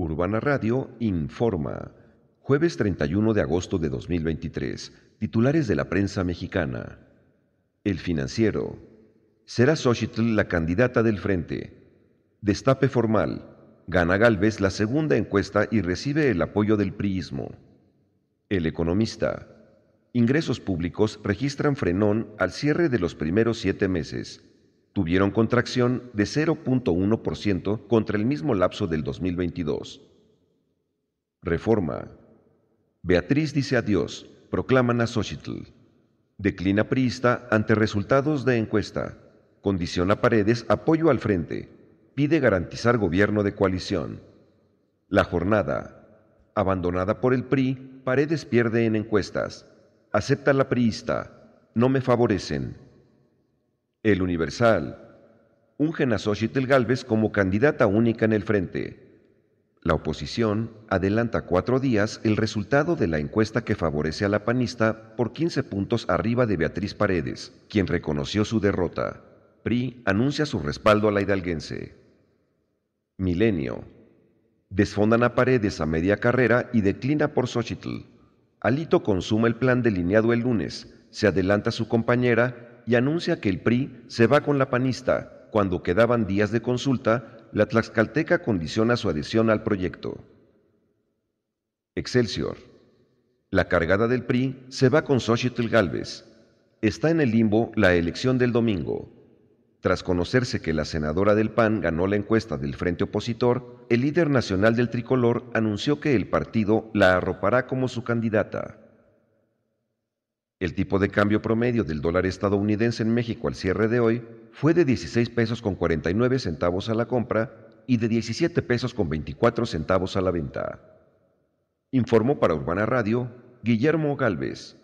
Urbana Radio informa. Jueves 31 de agosto de 2023. Titulares de la prensa mexicana. El financiero. Será Xochitl la candidata del frente. Destape formal. Gana Galvez la segunda encuesta y recibe el apoyo del priismo. El economista. Ingresos públicos registran frenón al cierre de los primeros siete meses tuvieron contracción de 0.1% contra el mismo lapso del 2022. Reforma. Beatriz dice adiós, proclaman a Xochitl. Declina priista ante resultados de encuesta. Condiciona Paredes apoyo al frente. Pide garantizar gobierno de coalición. La jornada. Abandonada por el PRI, Paredes pierde en encuestas. Acepta la priista. No me favorecen. El Universal ungen a Xochitl Galvez como candidata única en el frente. La oposición adelanta cuatro días el resultado de la encuesta que favorece a la panista por 15 puntos arriba de Beatriz Paredes, quien reconoció su derrota. PRI anuncia su respaldo a la hidalguense. Milenio. Desfondan a Paredes a media carrera y declina por Xochitl. Alito consuma el plan delineado el lunes, se adelanta su compañera y anuncia que el PRI se va con la panista. Cuando quedaban días de consulta, la Tlaxcalteca condiciona su adhesión al proyecto. Excelsior. La cargada del PRI se va con Xochitl Galvez. Está en el limbo la elección del domingo. Tras conocerse que la senadora del PAN ganó la encuesta del Frente Opositor, el líder nacional del tricolor anunció que el partido la arropará como su candidata. El tipo de cambio promedio del dólar estadounidense en México al cierre de hoy fue de 16 pesos con 49 centavos a la compra y de 17 pesos con 24 centavos a la venta. Informó para Urbana Radio Guillermo Galvez.